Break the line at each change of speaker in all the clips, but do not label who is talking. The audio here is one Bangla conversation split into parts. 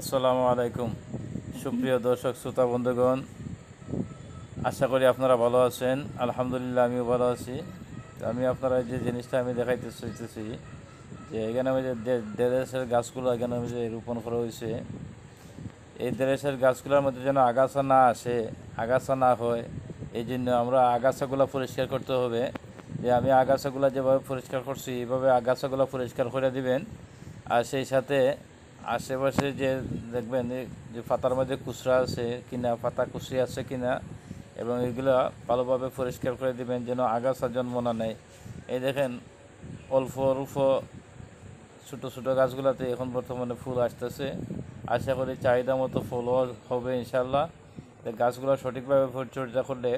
আসসালামু আলাইকুম সুপ্রিয় দর্শক শ্রোতা বন্ধুগণ আশা করি আপনারা ভালো আছেন আলহামদুলিল্লাহ আমিও ভালো আছি আমি আপনারা যে জিনিসটা আমি দেখাইতে চাইতেছি যে এখানে আমি যে দেড়েসের গাছগুলো এখানে আমি যে রোপণ করা হয়েছে এই দেড়েসের গাছগুলোর মধ্যে যেন আগাছা না আসে আগাছা না হয় এই জন্য আমরা আগাছাগুলো পরিষ্কার করতে হবে যে আমি আগাছাগুলো যেভাবে পরিষ্কার করছি এইভাবে আগাছাগুলো পরিষ্কার করে দিবেন আর সেই সাথে আশেপাশে যে দেখবেন যে পাতার মধ্যে কুচরা আছে কিনা পাতা কুচরি আছে কিনা এবং এগুলো ভালোভাবে পরিষ্কার করে দিবেন যেন আগাছা জন্ম না নেয় এই দেখেন অল্প অল্প ছোটো ছোটো গাছগুলোতে এখন বর্তমানে ফুল আসতেছে আশা করি চাহিদা মতো ফুলও হবে ইনশাল্লাহ গাছগুলো সঠিকভাবে পরিচর্যা করলে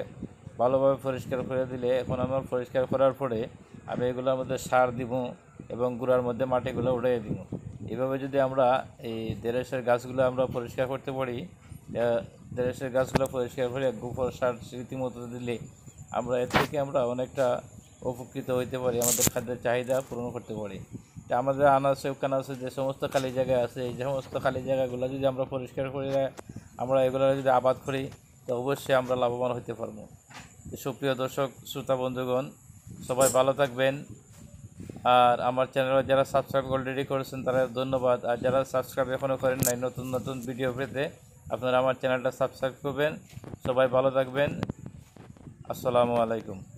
ভালোভাবে পরিষ্কার করে দিলে এখন আমার পরিষ্কার করার পরে আমি এগুলোর মধ্যে সার দিব এবং গুঁড়ার মধ্যে মাটিগুলো উড়িয়ে দিব এভাবে যদি আমরা এই দেড়েসের গাছগুলো আমরা পরিষ্কার করতে পারি দেড়েশের গাছগুলো পরিষ্কার করে গোবর সার রীতিমতো দিলে আমরা এর থেকে আমরা অনেকটা উপকৃত হইতে পারি আমাদের খাদ্যের চাহিদা পূরণ করতে পারি তা আমাদের উকান আছে যে সমস্ত খালি জায়গা আছে এই সমস্ত খালি জায়গাগুলো যদি আমরা পরিষ্কার করে আমরা এগুলো যদি আবাদ করি তো অবশ্যই আমরা লাভবান হতে পারবো সুপ্রিয় দর্শক শ্রোতা বন্ধুগণ সবাই ভালো থাকবেন আর আমার চ্যানেলে যারা সাবস্ক্রাইব অলরেডি করেছেন তারা ধন্যবাদ আর যারা সাবস্ক্রাইব এখনও করেন নাই নতুন নতুন ভিডিও পেতে আপনারা আমার চ্যানেলটা সাবস্ক্রাইব করবেন সবাই ভালো থাকবেন আসসালামু আলাইকুম